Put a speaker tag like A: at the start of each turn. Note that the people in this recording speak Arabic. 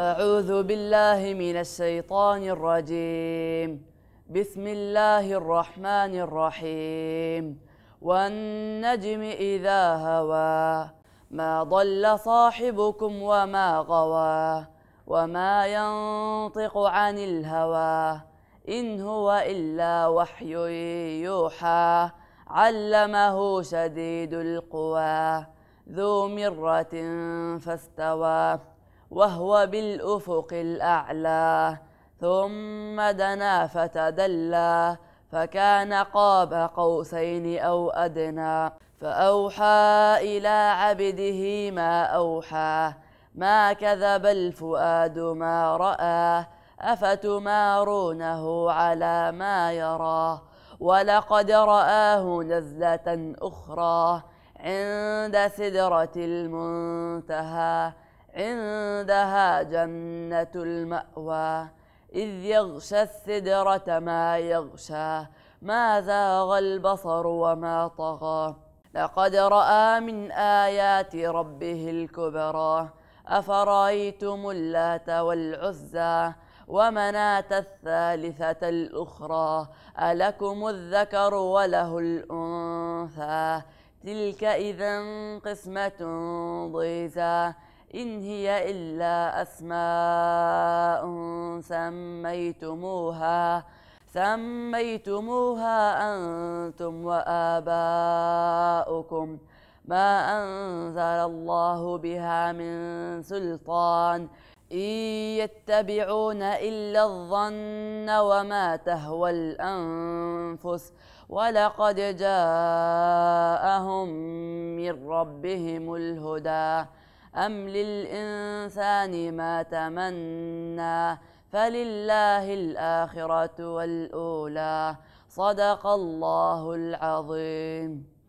A: أعوذ بالله من الشيطان الرجيم بسم الله الرحمن الرحيم والنجم إذا هوى ما ضل صاحبكم وما غوى وما ينطق عن الهوى إن هو إلا وحي يوحى علمه شديد القوى ذو مرة فاستوى وهو بالأفق الأعلى ثم دنا فتدلى فكان قاب قوسين أو أدنى فأوحى إلى عبده ما أوحى ما كذب الفؤاد ما رأى أفتمارونه على ما يرى ولقد رآه نزلة أخرى عند سدرة المنتهى عندها جنة المأوى إذ يغشى السدرة ما يغشى ما زاغ البصر وما طغى لقد رأى من آيات ربه الكبرى أفرأيتم اللات والعزى ومناة الثالثة الأخرى ألكم الذكر وله الأنثى تلك إذا قسمة ضيزى إن هي إلا أسماء سميتموها سميتموها أنتم وآباؤكم ما أنزل الله بها من سلطان إن يتبعون إلا الظن وما تهوى الأنفس ولقد جاءهم من ربهم الهدى أم للإنسان ما تمنى فلله الآخرة والأولى صدق الله العظيم